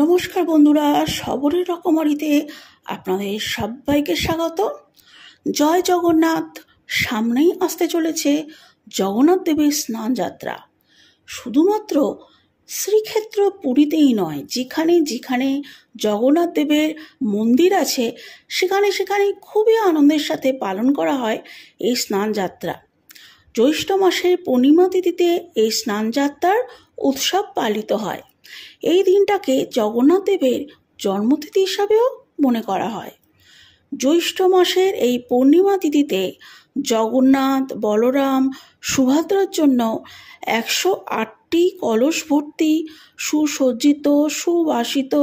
নমস্কার বন্ধুরা সবরের রকমারিতে আপনাদের সবাইকে স্বাগত জয় জগন্নাথ সামনেই আসতে চলেছে জগন্নাথ দেবের স্নান যাত্রা শুধুমাত্র শ্রীক্ষেত্র পুরীতেই নয় যেখানে যেখানে জগন্নাথ দেবের মন্দির আছে সেখানে সেখানে খুবই আনন্দের সাথে পালন করা হয় এই স্নান যাত্রা জ্যৈষ্ঠ মাসের পূর্ণিমা তিথিতে এই স্নান যাত্রার উৎসব পালিত হয় এই দিনটাকে জগন্নাথ দেবের জন্মতিথি হিসাবেও মনে করা হয় জ্যৈষ্ঠ মাসের এই পূর্ণিমা তিথিতে জগন্নাথ বলরাম সুভদ্রার জন্য একশো আটটি কলস ভর্তি সুসজ্জিত সুবাসিত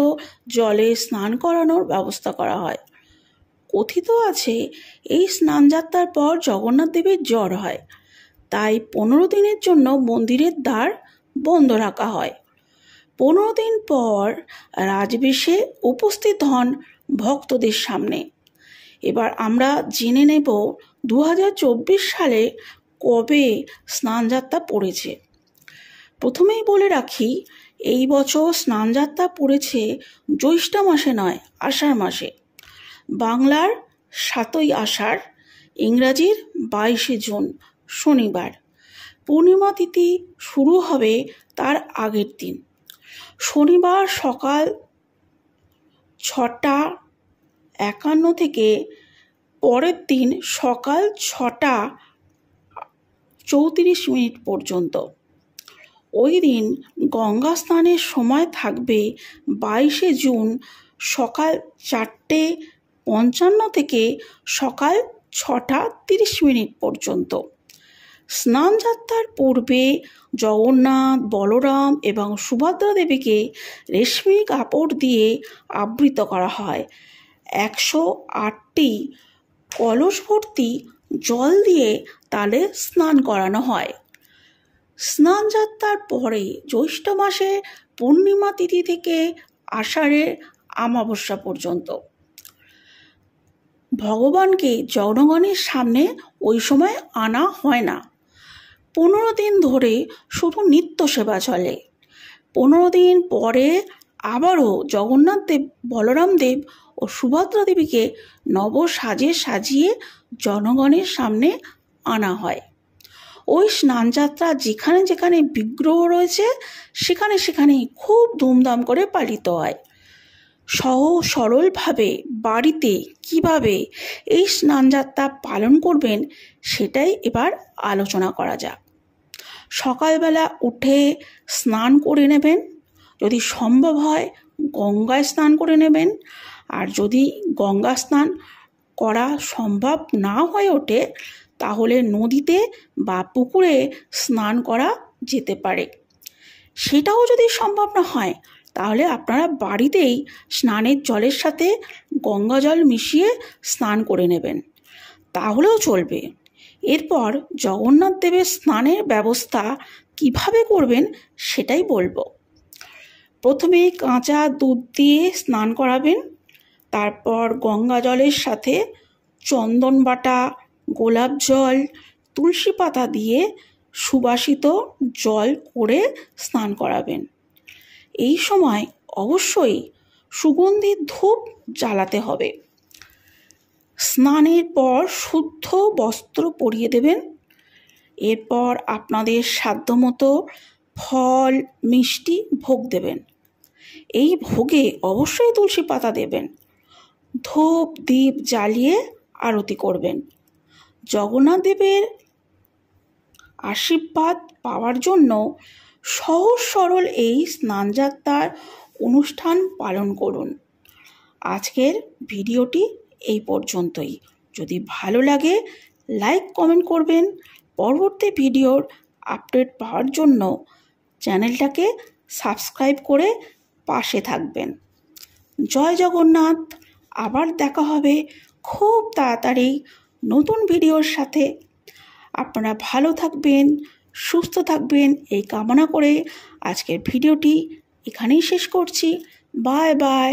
জলে স্নান করানোর ব্যবস্থা করা হয় কথিত আছে এই স্নানযাত্রার পর জগন্নাথ দেবের জ্বর হয় তাই পনেরো দিনের জন্য মন্দিরের দ্বার বন্ধ রাখা হয় পনেরো দিন পর রাজবেশে উপস্থিত হন ভক্তদের সামনে এবার আমরা জেনে নেব দু সালে কবে স্নানযাত্রা পড়েছে প্রথমেই বলে রাখি এই বছর স্নানযাত্রা পড়েছে জ্যৈষ্ঠ মাসে নয় আষাঢ় মাসে বাংলার সাতই আষাঢ় ইংরাজির বাইশে জুন শনিবার পূর্ণিমা তিথি শুরু হবে তার আগের দিন শনিবার সকাল ছটা একান্ন থেকে পরের দিন সকাল ছটা চৌত্রিশ মিনিট পর্যন্ত ওই দিন গঙ্গা স্নানের সময় থাকবে বাইশে জুন সকাল চারটে পঞ্চান্ন থেকে সকাল ছটা তিরিশ মিনিট পর্যন্ত স্নানযাত্রার পূর্বে জগন্নাথ বলরাম এবং সুভদ্রা দেবীকে রেশমি কাপড় দিয়ে আবৃত করা হয় একশো আটটি কলস ভর্তি জল দিয়ে তালে স্নান করানো হয় স্নানযাত্রার পরে জ্যৈষ্ঠ মাসে পূর্ণিমা তিথি থেকে আষাঢ়ের আমাবস্যা পর্যন্ত ভগবানকে জনগণের সামনে ওই সময় আনা হয় না পনেরো দিন ধরে শুধু নিত্য সেবা চলে পনেরো দিন পরে আবারও জগন্নাথ দেব বলরাম দেব ও সুভদ্রা দেবীকে নব সাজে সাজিয়ে জনগণের সামনে আনা হয় ওই স্নানযাত্রা যেখানে যেখানে বিগ্রহ রয়েছে সেখানে সেখানে খুব ধুমধাম করে পালিত হয় সহ সরলভাবে বাড়িতে কিভাবে এই স্নানযাত্রা পালন করবেন সেটাই এবার আলোচনা করা যাক সকালবেলা উঠে স্নান করে নেবেন যদি সম্ভব হয় গঙ্গায় স্নান করে নেবেন আর যদি গঙ্গা স্নান করা সম্ভব না হয়ে ওঠে তাহলে নদীতে বা পুকুরে স্নান করা যেতে পারে সেটাও যদি সম্ভব না হয় তাহলে আপনারা বাড়িতেই স্নানের জলের সাথে গঙ্গা জল মিশিয়ে স্নান করে নেবেন তাহলেও চলবে এরপর জগন্নাথ দেবের স্নানের ব্যবস্থা কিভাবে করবেন সেটাই বলবো প্রথমে কাঁচা দুধ দিয়ে স্নান করাবেন তারপর গঙ্গা জলের সাথে চন্দন বাটা গোলাপ জল তুলসী পাতা দিয়ে সুবাসিত জল করে স্নান করাবেন এই সময় অবশ্যই সুগন্ধি ধূপ জ্বালাতে হবে স্নানের পর শুদ্ধ বস্ত্র পরিয়ে দেবেন এরপর আপনাদের সাধ্যমতো ফল মিষ্টি ভোগ দেবেন এই ভোগে অবশ্যই তুলসী পাতা দেবেন ধূপ দীপ জ্বালিয়ে আরতি করবেন জগন্নাথ দেবের আশীর্বাদ পাওয়ার জন্য সহজ সরল এই স্নানযাত্রার অনুষ্ঠান পালন করুন আজকের ভিডিওটি এই পর্যন্তই যদি ভালো লাগে লাইক কমেন্ট করবেন পরবর্তী ভিডিওর আপডেট পাওয়ার জন্য চ্যানেলটাকে সাবস্ক্রাইব করে পাশে থাকবেন জয় জগন্নাথ আবার দেখা হবে খুব তাড়াতাড়ি নতুন ভিডিওর সাথে আপনারা ভালো থাকবেন সুস্থ থাকবেন এই কামনা করে আজকের ভিডিওটি এখানেই শেষ করছি বাই বাই